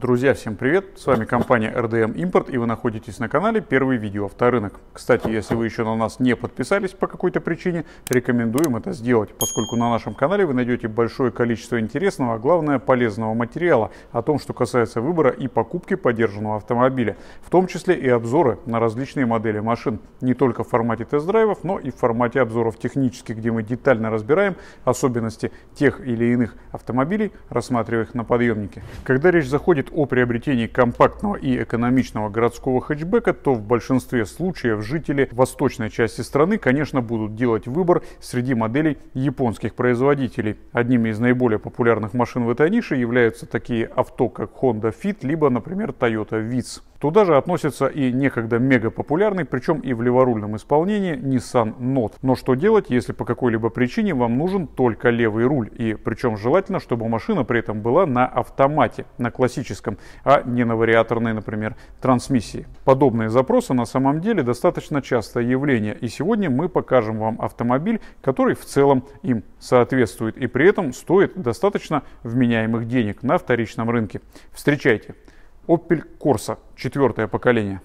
Друзья, всем привет! С вами компания RDM Import и вы находитесь на канале Первый видео авторынок. Кстати, если вы еще на нас не подписались по какой-то причине, рекомендуем это сделать, поскольку на нашем канале вы найдете большое количество интересного, а главное полезного материала о том, что касается выбора и покупки поддержанного автомобиля, в том числе и обзоры на различные модели машин, не только в формате тест-драйвов, но и в формате обзоров технических, где мы детально разбираем особенности тех или иных автомобилей, рассматривая их на подъемнике. Когда речь заходит о приобретении компактного и экономичного городского хэтчбека, то в большинстве случаев жители восточной части страны, конечно, будут делать выбор среди моделей японских производителей. Одними из наиболее популярных машин в этой нише являются такие авто, как Honda Fit, либо, например, Toyota Vitz. Туда же относится и некогда мега популярный, причем и в леворульном исполнении, Nissan Note. Но что делать, если по какой-либо причине вам нужен только левый руль? И причем желательно, чтобы машина при этом была на автомате, на классическом, а не на вариаторной, например, трансмиссии. Подобные запросы на самом деле достаточно частое явление. И сегодня мы покажем вам автомобиль, который в целом им соответствует и при этом стоит достаточно вменяемых денег на вторичном рынке. Встречайте! Opel Corsa четвертое поколение.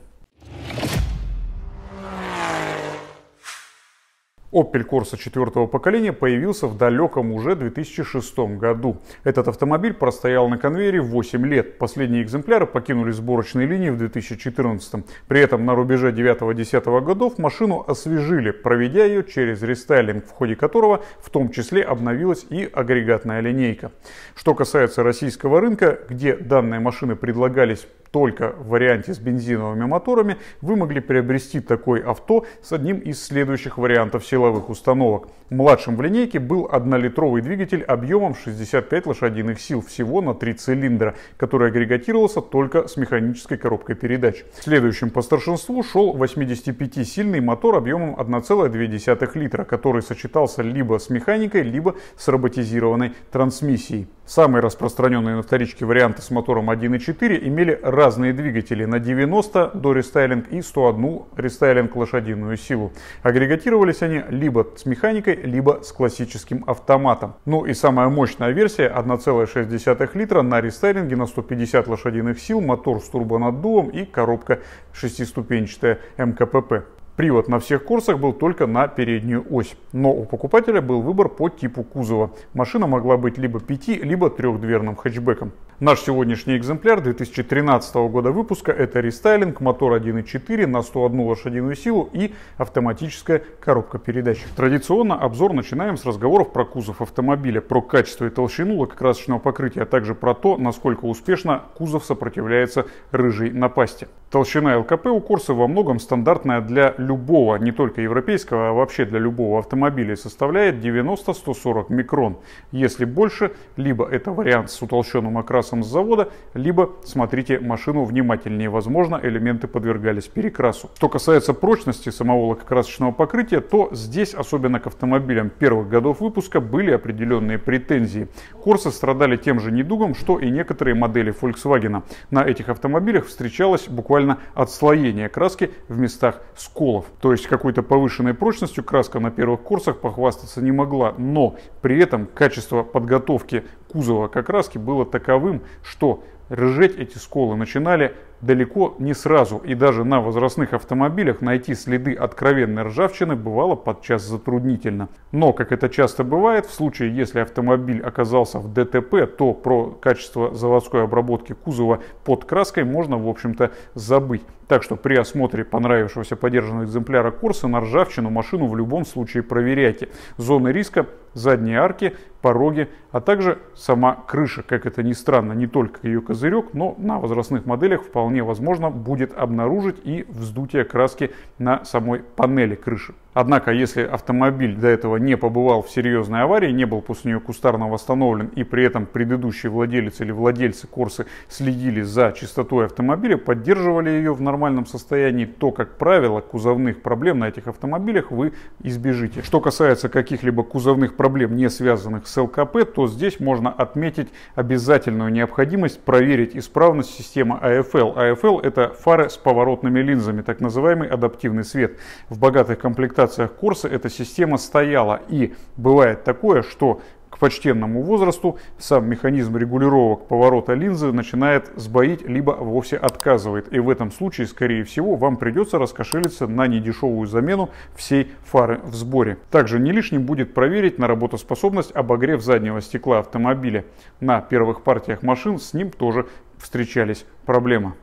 Opel Corsa четвертого поколения появился в далеком уже 2006 году. Этот автомобиль простоял на конвейере 8 лет. Последние экземпляры покинули сборочные линии в 2014. При этом на рубеже 9-10 годов машину освежили, проведя ее через рестайлинг, в ходе которого в том числе обновилась и агрегатная линейка. Что касается российского рынка, где данные машины предлагались только в варианте с бензиновыми моторами, вы могли приобрести такое авто с одним из следующих вариантов силовых установок. Младшим в линейке был однолитровый двигатель объемом 65 лошадиных сил всего на три цилиндра, который агрегатировался только с механической коробкой передач. Следующим по старшинству шел 85-сильный мотор объемом 1,2 литра, который сочетался либо с механикой, либо с роботизированной трансмиссией. Самые распространенные на вторичке варианты с мотором 1.4 имели разные двигатели на 90 до рестайлинг и 101 рестайлинг лошадиную силу. Агрегатировались они либо с механикой, либо с классическим автоматом. Ну и самая мощная версия 1,6 литра на рестайлинге на 150 лошадиных сил, мотор с турбонаддувом и коробка шестиступенчатая МКПП. Привод на всех курсах был только на переднюю ось, но у покупателя был выбор по типу кузова. Машина могла быть либо пяти, либо трехдверным хэтчбеком. Наш сегодняшний экземпляр 2013 года выпуска – это рестайлинг, мотор 1.4 на 101 лошадиную силу и автоматическая коробка передач. Традиционно обзор начинаем с разговоров про кузов автомобиля, про качество и толщину лакокрасочного покрытия, а также про то, насколько успешно кузов сопротивляется рыжей напасти. Толщина ЛКП у Корса во многом стандартная для любого, не только европейского, а вообще для любого автомобиля составляет 90-140 микрон. Если больше, либо это вариант с утолщенным окрасом каркасом с завода, либо смотрите машину внимательнее, возможно, элементы подвергались перекрасу. Что касается прочности самого лакокрасочного покрытия, то здесь, особенно к автомобилям первых годов выпуска, были определенные претензии. Корсы страдали тем же недугом, что и некоторые модели Volkswagen. На этих автомобилях встречалось буквально отслоение краски в местах сколов. То есть какой-то повышенной прочностью краска на первых курсах похвастаться не могла, но при этом качество подготовки кузова как краски было таковым, что ржеть эти сколы начинали далеко не сразу, и даже на возрастных автомобилях найти следы откровенной ржавчины бывало подчас затруднительно. Но, как это часто бывает, в случае, если автомобиль оказался в ДТП, то про качество заводской обработки кузова под краской можно, в общем-то, забыть. Так что при осмотре понравившегося подержанного экземпляра курса на ржавчину машину в любом случае проверяйте. Зоны риска, задние арки, пороги, а также сама крыша, как это ни странно, не только ее козырек, но на возрастных моделях вполне возможно будет обнаружить и вздутие краски на самой панели крыши. Однако, если автомобиль до этого не побывал в серьезной аварии, не был после нее кустарно восстановлен и при этом предыдущий владелец или владельцы курсы следили за чистотой автомобиля, поддерживали ее в нормальном состоянии, то, как правило, кузовных проблем на этих автомобилях вы избежите. Что касается каких-либо кузовных проблем, не связанных с СЛКП, то здесь можно отметить обязательную необходимость проверить исправность системы AFL. А AFL а это фары с поворотными линзами, так называемый адаптивный свет. В богатых комплектациях Курса эта система стояла и бывает такое, что к почтенному возрасту сам механизм регулировок поворота линзы начинает сбоить, либо вовсе отказывает. И в этом случае, скорее всего, вам придется раскошелиться на недешевую замену всей фары в сборе. Также не лишним будет проверить на работоспособность обогрев заднего стекла автомобиля. На первых партиях машин с ним тоже встречались проблемы.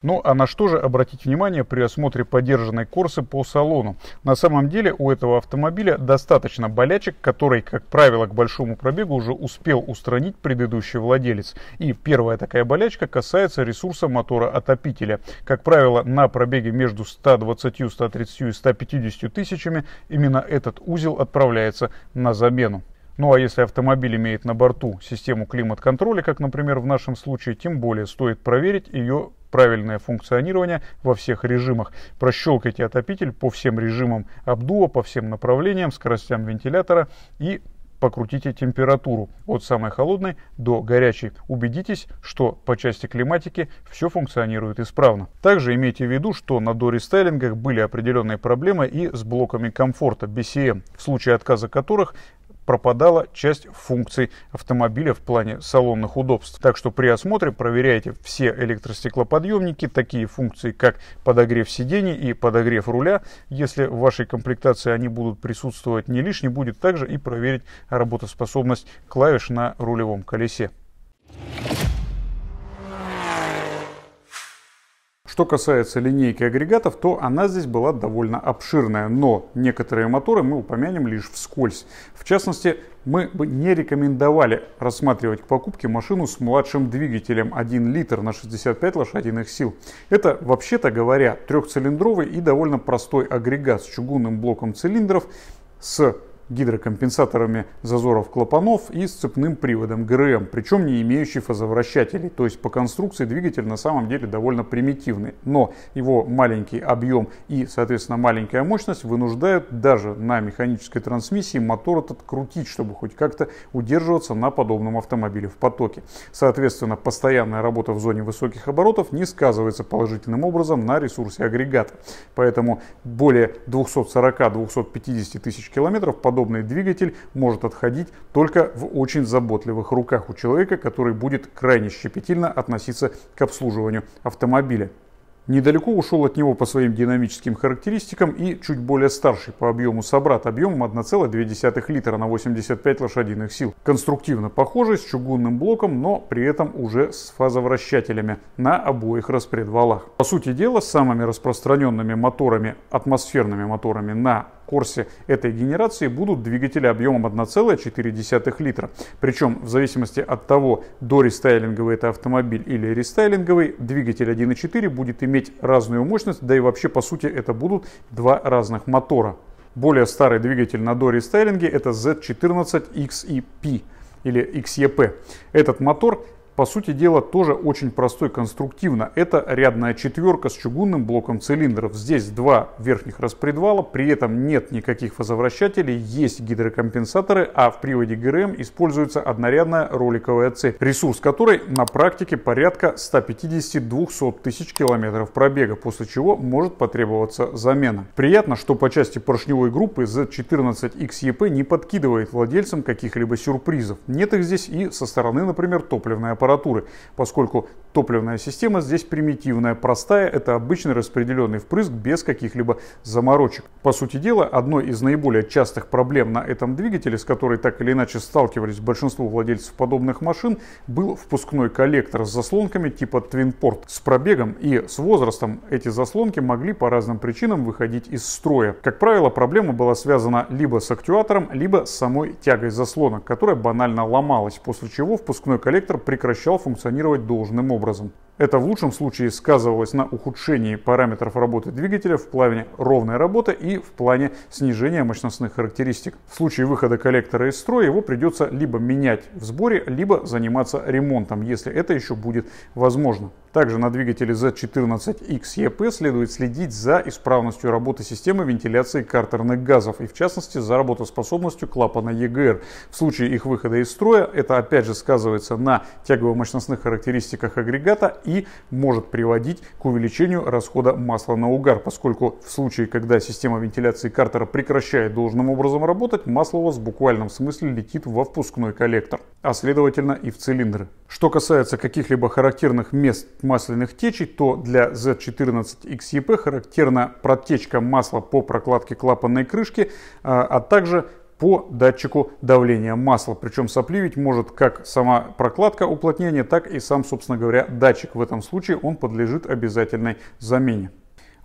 Ну а на что же обратить внимание при осмотре подержанной Корсы по салону? На самом деле у этого автомобиля достаточно болячек, которые, как правило, к большому пробегу уже успел устранить предыдущий владелец. И первая такая болячка касается ресурса мотора отопителя. Как правило, на пробеге между 120, 130 и 150 тысячами именно этот узел отправляется на замену. Ну а если автомобиль имеет на борту систему климат-контроля, как, например, в нашем случае, тем более стоит проверить ее правильное функционирование во всех режимах. Прощелкайте отопитель по всем режимам обдува, по всем направлениям, скоростям вентилятора и покрутите температуру от самой холодной до горячей. Убедитесь, что по части климатики все функционирует исправно. Также имейте в виду, что на дорестайлингах были определенные проблемы и с блоками комфорта BCM, в случае отказа которых пропадала часть функций автомобиля в плане салонных удобств. Так что при осмотре проверяйте все электростеклоподъемники, такие функции, как подогрев сидений и подогрев руля. Если в вашей комплектации они будут присутствовать не лишне, будет также и проверить работоспособность клавиш на рулевом колесе. Что касается линейки агрегатов, то она здесь была довольно обширная, но некоторые моторы мы упомянем лишь вскользь. В частности, мы бы не рекомендовали рассматривать к покупке машину с младшим двигателем 1 литр на 65 лошадиных сил. Это, вообще-то говоря, трехцилиндровый и довольно простой агрегат с чугунным блоком цилиндров, с гидрокомпенсаторами зазоров клапанов и с цепным приводом ГРМ, причем не имеющий фазовращателей. То есть по конструкции двигатель на самом деле довольно примитивный, но его маленький объем и, соответственно, маленькая мощность вынуждают даже на механической трансмиссии мотор этот крутить, чтобы хоть как-то удерживаться на подобном автомобиле в потоке. Соответственно, постоянная работа в зоне высоких оборотов не сказывается положительным образом на ресурсе агрегата. Поэтому более 240-250 тысяч километров под подобный двигатель может отходить только в очень заботливых руках у человека, который будет крайне щепетильно относиться к обслуживанию автомобиля. Недалеко ушел от него по своим динамическим характеристикам и чуть более старший по объему собрат объемом 1,2 литра на 85 лошадиных сил. Конструктивно похожий с чугунным блоком, но при этом уже с фазовращателями на обоих распредвалах. По сути дела, самыми распространенными моторами, атмосферными моторами на курсе этой генерации будут двигатели объемом 1,4 литра. Причем в зависимости от того, до рестайлинговый это автомобиль или рестайлинговый, двигатель 1.4 будет иметь разную мощность, да и вообще по сути это будут два разных мотора. Более старый двигатель на дорестайлинге это Z14 XEP или XEP. Этот мотор по сути дела, тоже очень простой конструктивно. Это рядная четверка с чугунным блоком цилиндров. Здесь два верхних распредвала, при этом нет никаких фазовращателей, есть гидрокомпенсаторы, а в приводе ГРМ используется однорядная роликовая цепь, ресурс которой на практике порядка 150-200 тысяч километров пробега, после чего может потребоваться замена. Приятно, что по части поршневой группы Z14XEP не подкидывает владельцам каких-либо сюрпризов. Нет их здесь и со стороны, например, топливной аппаратуры аппаратуры, поскольку топливная система здесь примитивная, простая, это обычный распределенный впрыск без каких-либо заморочек. По сути дела, одной из наиболее частых проблем на этом двигателе, с которой так или иначе сталкивались большинство владельцев подобных машин, был впускной коллектор с заслонками типа Twinport. С пробегом и с возрастом эти заслонки могли по разным причинам выходить из строя. Как правило, проблема была связана либо с актуатором, либо с самой тягой заслонок, которая банально ломалась, после чего впускной коллектор прекращался прекращал функционировать должным образом. Это в лучшем случае сказывалось на ухудшении параметров работы двигателя в плане ровной работы и в плане снижения мощностных характеристик. В случае выхода коллектора из строя его придется либо менять в сборе, либо заниматься ремонтом, если это еще будет возможно. Также на двигателе Z14XEP следует следить за исправностью работы системы вентиляции картерных газов и в частности за работоспособностью клапана EGR. В случае их выхода из строя это опять же сказывается на тягово-мощностных характеристиках агрегата и может приводить к увеличению расхода масла на угар, поскольку в случае, когда система вентиляции картера прекращает должным образом работать, масло у вас в буквальном смысле летит во впускной коллектор, а следовательно и в цилиндры. Что касается каких-либо характерных мест масляных течей, то для Z14XEP характерна протечка масла по прокладке клапанной крышки, а, а также по датчику давления масла. Причем сопливить может как сама прокладка уплотнения, так и сам, собственно говоря, датчик. В этом случае он подлежит обязательной замене.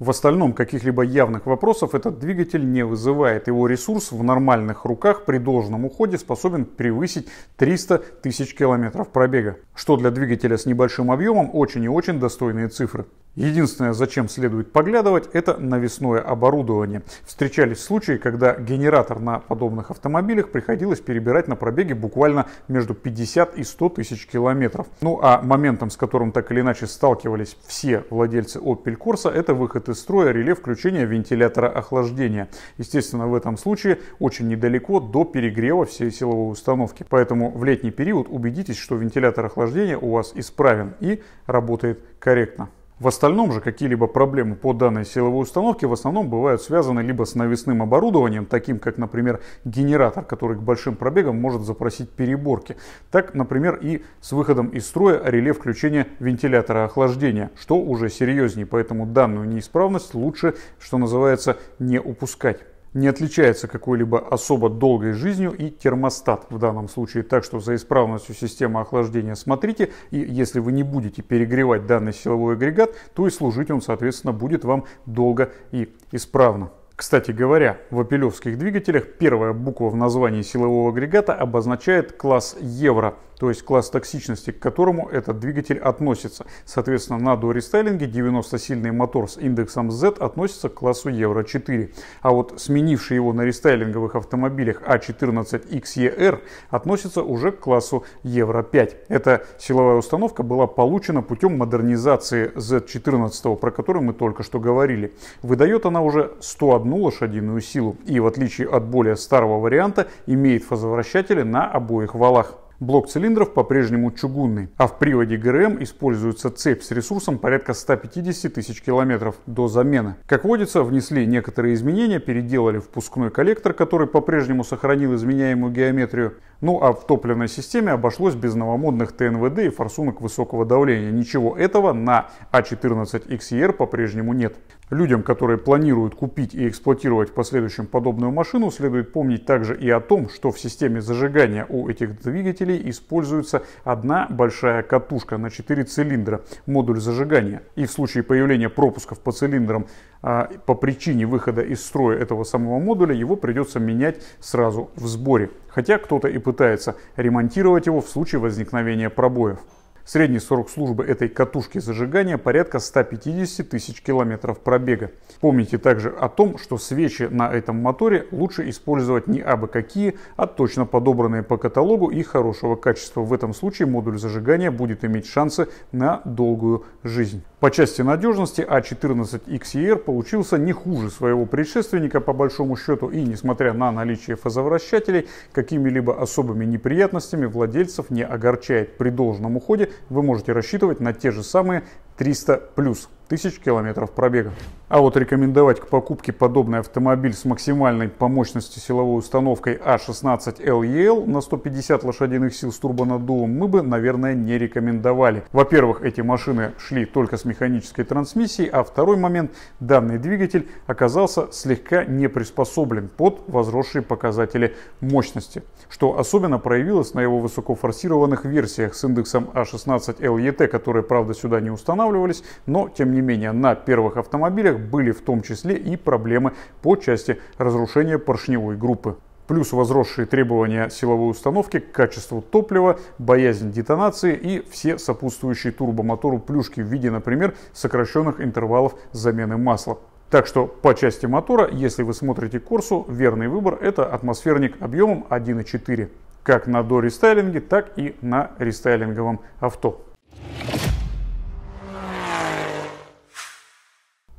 В остальном каких-либо явных вопросов этот двигатель не вызывает. Его ресурс в нормальных руках при должном уходе способен превысить 300 тысяч километров пробега, что для двигателя с небольшим объемом очень и очень достойные цифры. Единственное, зачем следует поглядывать, это навесное оборудование. Встречались случаи, когда генератор на подобных автомобилях приходилось перебирать на пробеге буквально между 50 и 100 тысяч километров. Ну а моментом, с которым так или иначе сталкивались все владельцы Opel Corsa, это выход из строя реле включения вентилятора охлаждения. Естественно, в этом случае очень недалеко до перегрева всей силовой установки. Поэтому в летний период убедитесь, что вентилятор охлаждения у вас исправен и работает корректно. В остальном же какие-либо проблемы по данной силовой установке в основном бывают связаны либо с навесным оборудованием, таким как, например, генератор, который к большим пробегам может запросить переборки. Так, например, и с выходом из строя реле включения вентилятора охлаждения, что уже серьезнее, поэтому данную неисправность лучше, что называется, не упускать не отличается какой-либо особо долгой жизнью и термостат в данном случае. Так что за исправностью системы охлаждения смотрите, и если вы не будете перегревать данный силовой агрегат, то и служить он, соответственно, будет вам долго и исправно. Кстати говоря, в апелевских двигателях первая буква в названии силового агрегата обозначает класс евро – то есть класс токсичности, к которому этот двигатель относится. Соответственно, на рестайлинге 90-сильный мотор с индексом Z относится к классу Евро-4. А вот сменивший его на рестайлинговых автомобилях А14 XER относится уже к классу Евро-5. Эта силовая установка была получена путем модернизации Z14, про которую мы только что говорили. Выдает она уже 101 лошадиную силу и, в отличие от более старого варианта, имеет фазовращатели на обоих валах. Блок цилиндров по-прежнему чугунный, а в приводе ГРМ используется цепь с ресурсом порядка 150 тысяч километров до замены. Как водится, внесли некоторые изменения, переделали впускной коллектор, который по-прежнему сохранил изменяемую геометрию. Ну а в топливной системе обошлось без новомодных ТНВД и форсунок высокого давления. Ничего этого на А14XER по-прежнему нет. Людям, которые планируют купить и эксплуатировать в последующем подобную машину, следует помнить также и о том, что в системе зажигания у этих двигателей используется одна большая катушка на 4 цилиндра, модуль зажигания. И в случае появления пропусков по цилиндрам а, по причине выхода из строя этого самого модуля, его придется менять сразу в сборе. Хотя кто-то и пытается ремонтировать его в случае возникновения пробоев. Средний срок службы этой катушки зажигания порядка 150 тысяч километров пробега. Помните также о том, что свечи на этом моторе лучше использовать не абы какие, а точно подобранные по каталогу и хорошего качества. В этом случае модуль зажигания будет иметь шансы на долгую жизнь. По части надежности А14XER получился не хуже своего предшественника по большому счету и несмотря на наличие фазовращателей, какими-либо особыми неприятностями владельцев не огорчает. При должном уходе вы можете рассчитывать на те же самые 300 плюс тысяч километров пробега. А вот рекомендовать к покупке подобный автомобиль с максимальной по мощности силовой установкой А16 LEL на 150 лошадиных сил с турбонаддувом мы бы, наверное, не рекомендовали. Во-первых, эти машины шли только с механической трансмиссией, а второй момент, данный двигатель оказался слегка не приспособлен под возросшие показатели мощности, что особенно проявилось на его высокофорсированных версиях с индексом А16 LET, которые, правда, сюда не устанавливались, останавливались, но тем не менее на первых автомобилях были в том числе и проблемы по части разрушения поршневой группы плюс возросшие требования силовой установки к качеству топлива, боязнь детонации и все сопутствующие турбомотору плюшки в виде, например, сокращенных интервалов замены масла. Так что по части мотора, если вы смотрите курсу, верный выбор это атмосферник объемом 1.4, как на дорестайлинге, так и на рестайлинговом авто.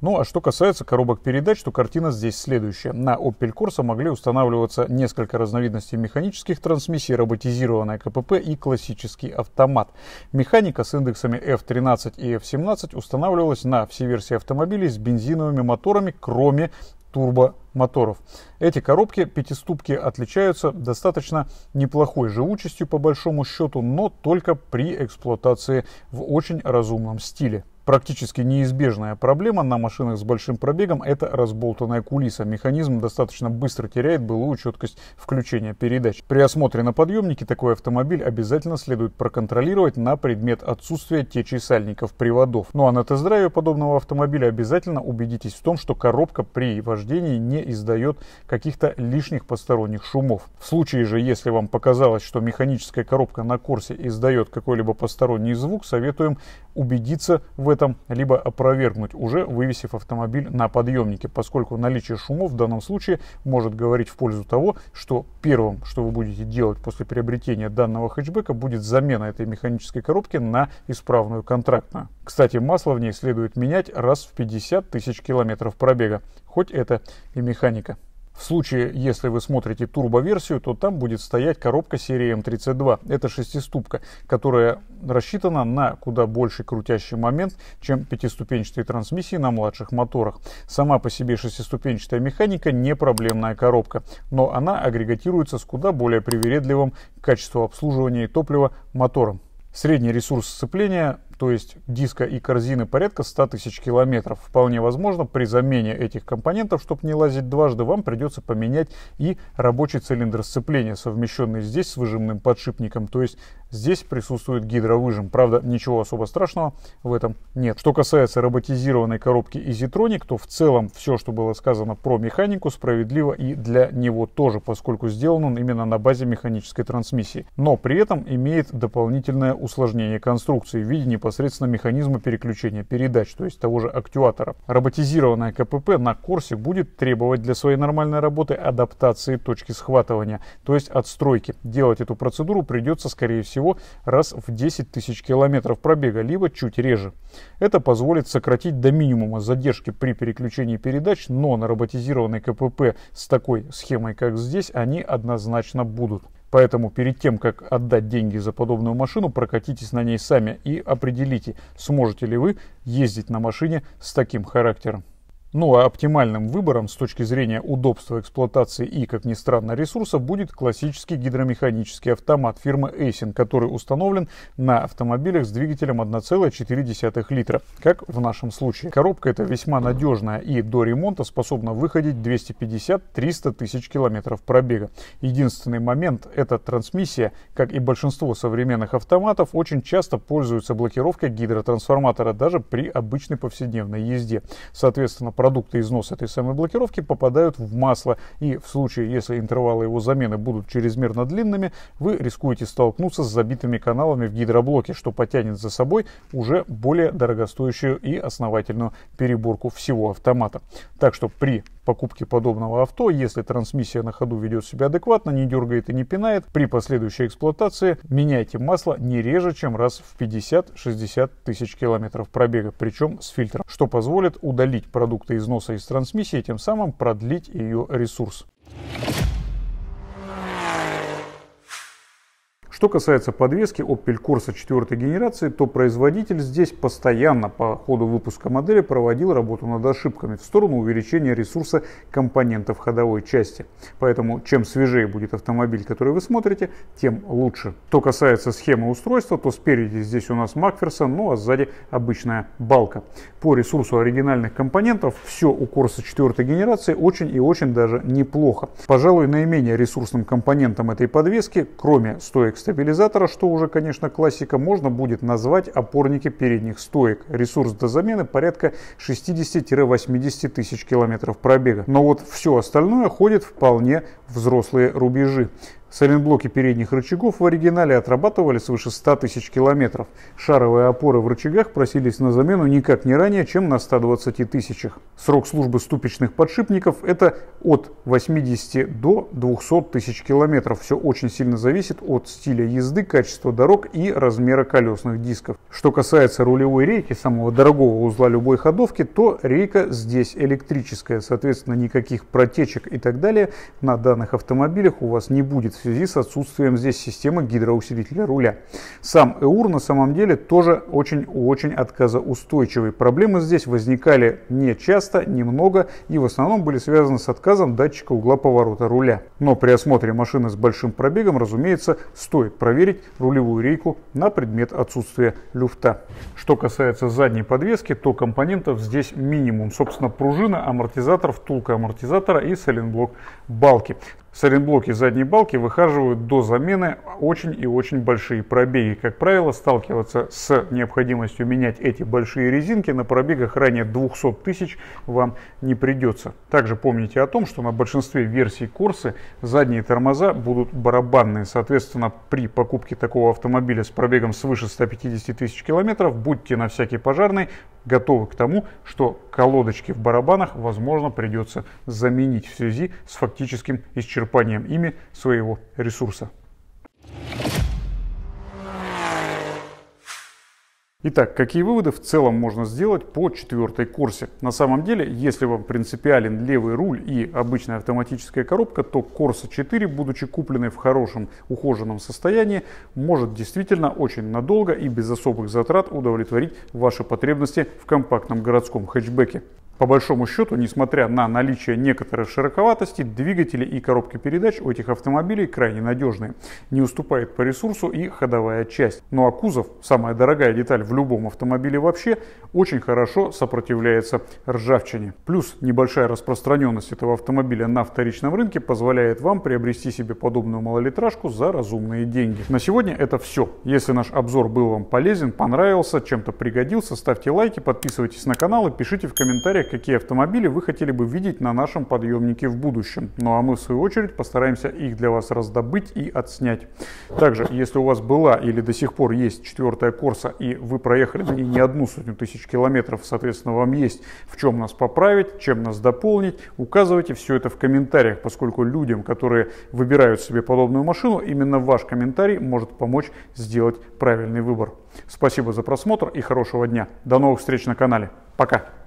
Ну а что касается коробок передач, то картина здесь следующая. На Opel Corsa могли устанавливаться несколько разновидностей механических трансмиссий, роботизированная КПП и классический автомат. Механика с индексами F13 и F17 устанавливалась на все версии автомобилей с бензиновыми моторами, кроме турбомоторов. Эти коробки пятиступки отличаются достаточно неплохой живучестью по большому счету, но только при эксплуатации в очень разумном стиле практически неизбежная проблема на машинах с большим пробегом – это разболтанная кулиса. Механизм достаточно быстро теряет былую четкость включения передач. При осмотре на подъемнике такой автомобиль обязательно следует проконтролировать на предмет отсутствия течей сальников приводов. Ну а на тест-драйве подобного автомобиля обязательно убедитесь в том, что коробка при вождении не издает каких-то лишних посторонних шумов. В случае же, если вам показалось, что механическая коробка на курсе издает какой-либо посторонний звук, советуем убедиться в этом, либо опровергнуть, уже вывесив автомобиль на подъемнике, поскольку наличие шумов в данном случае может говорить в пользу того, что первым, что вы будете делать после приобретения данного хэтчбека, будет замена этой механической коробки на исправную контрактную. Кстати, масло в ней следует менять раз в 50 тысяч километров пробега, хоть это и механика. В случае, если вы смотрите турбоверсию, то там будет стоять коробка серии М32. Это шестиступка, которая рассчитана на куда больше крутящий момент, чем пятиступенчатые трансмиссии на младших моторах. Сама по себе шестиступенчатая механика не проблемная коробка, но она агрегатируется с куда более привередливым к качеству обслуживания и топлива мотором. Средний ресурс сцепления то есть диска и корзины порядка 100 тысяч километров. Вполне возможно, при замене этих компонентов, чтобы не лазить дважды, вам придется поменять и рабочий цилиндр сцепления, совмещенный здесь с выжимным подшипником, то есть Здесь присутствует гидровыжим. Правда, ничего особо страшного в этом нет. Что касается роботизированной коробки EasyTronic, то в целом все, что было сказано про механику, справедливо и для него тоже, поскольку сделан он именно на базе механической трансмиссии. Но при этом имеет дополнительное усложнение конструкции в виде непосредственно механизма переключения передач, то есть того же актуатора. Роботизированная КПП на Корсе будет требовать для своей нормальной работы адаптации точки схватывания, то есть отстройки. Делать эту процедуру придется, скорее всего, всего раз в 10 тысяч километров пробега, либо чуть реже. Это позволит сократить до минимума задержки при переключении передач, но на роботизированной КПП с такой схемой, как здесь, они однозначно будут. Поэтому перед тем, как отдать деньги за подобную машину, прокатитесь на ней сами и определите, сможете ли вы ездить на машине с таким характером. Ну а оптимальным выбором с точки зрения удобства эксплуатации и, как ни странно, ресурса будет классический гидромеханический автомат фирмы Эйсин, который установлен на автомобилях с двигателем 1,4 литра, как в нашем случае. Коробка эта весьма надежная и до ремонта способна выходить 250-300 тысяч километров пробега. Единственный момент – эта трансмиссия, как и большинство современных автоматов, очень часто пользуется блокировкой гидротрансформатора даже при обычной повседневной езде. Соответственно, продукты износа этой самой блокировки попадают в масло. И в случае, если интервалы его замены будут чрезмерно длинными, вы рискуете столкнуться с забитыми каналами в гидроблоке, что потянет за собой уже более дорогостоящую и основательную переборку всего автомата. Так что при покупке подобного авто, если трансмиссия на ходу ведет себя адекватно, не дергает и не пинает, при последующей эксплуатации меняйте масло не реже, чем раз в 50-60 тысяч километров пробега, причем с фильтром, что позволит удалить продукты износа из трансмиссии, тем самым продлить ее ресурс. Что касается подвески Opel Corsa 4 генерации, то производитель здесь постоянно по ходу выпуска модели проводил работу над ошибками в сторону увеличения ресурса компонентов ходовой части. Поэтому чем свежее будет автомобиль, который вы смотрите, тем лучше. Что касается схемы устройства, то спереди здесь у нас Макферсон, ну а сзади обычная балка. По ресурсу оригинальных компонентов все у Corsa 4 генерации очень и очень даже неплохо. Пожалуй, наименее ресурсным компонентом этой подвески, кроме стоек стабилизатора, что уже, конечно, классика, можно будет назвать опорники передних стоек. Ресурс до замены порядка 60-80 тысяч километров пробега. Но вот все остальное ходит вполне взрослые рубежи. Сайлентблоки передних рычагов в оригинале отрабатывали свыше 100 тысяч километров. Шаровые опоры в рычагах просились на замену никак не ранее, чем на 120 тысячах. Срок службы ступичных подшипников – это от 80 до 200 тысяч километров. Все очень сильно зависит от стиля езды, качества дорог и размера колесных дисков. Что касается рулевой рейки, самого дорогого узла любой ходовки, то рейка здесь электрическая. Соответственно, никаких протечек и так далее на данных автомобилях у вас не будет связи с отсутствием здесь системы гидроусилителя руля. Сам ЭУР на самом деле тоже очень-очень отказоустойчивый. Проблемы здесь возникали не часто, немного и в основном были связаны с отказом датчика угла поворота руля. Но при осмотре машины с большим пробегом, разумеется, стоит проверить рулевую рейку на предмет отсутствия люфта. Что касается задней подвески, то компонентов здесь минимум. Собственно, пружина, амортизатор, втулка амортизатора и сайлентблок балки соренблоки задней балки выхаживают до замены очень и очень большие пробеги. Как правило, сталкиваться с необходимостью менять эти большие резинки на пробегах ранее 200 тысяч вам не придется. Также помните о том, что на большинстве версий Корсы задние тормоза будут барабанные. Соответственно, при покупке такого автомобиля с пробегом свыше 150 тысяч километров будьте на всякий пожарный готовы к тому, что колодочки в барабанах, возможно, придется заменить в связи с фактическим исчерпанием черпанием ими своего ресурса. Итак, какие выводы в целом можно сделать по четвертой корсе? На самом деле, если вам принципиален левый руль и обычная автоматическая коробка, то Corsa 4, будучи купленной в хорошем ухоженном состоянии, может действительно очень надолго и без особых затрат удовлетворить ваши потребности в компактном городском хэтчбеке. По большому счету, несмотря на наличие некоторой широковатости, двигатели и коробки передач у этих автомобилей крайне надежные. Не уступает по ресурсу и ходовая часть. Ну а кузов, самая дорогая деталь в любом автомобиле вообще, очень хорошо сопротивляется ржавчине. Плюс небольшая распространенность этого автомобиля на вторичном рынке позволяет вам приобрести себе подобную малолитражку за разумные деньги. На сегодня это все. Если наш обзор был вам полезен, понравился, чем-то пригодился, ставьте лайки, подписывайтесь на канал и пишите в комментариях, какие автомобили вы хотели бы видеть на нашем подъемнике в будущем. Ну а мы в свою очередь постараемся их для вас раздобыть и отснять. Также, если у вас была или до сих пор есть четвертая Корса и вы проехали на ней не одну сотню тысяч километров, соответственно, вам есть в чем нас поправить, чем нас дополнить, указывайте все это в комментариях, поскольку людям, которые выбирают себе подобную машину, именно ваш комментарий может помочь сделать правильный выбор. Спасибо за просмотр и хорошего дня. До новых встреч на канале. Пока!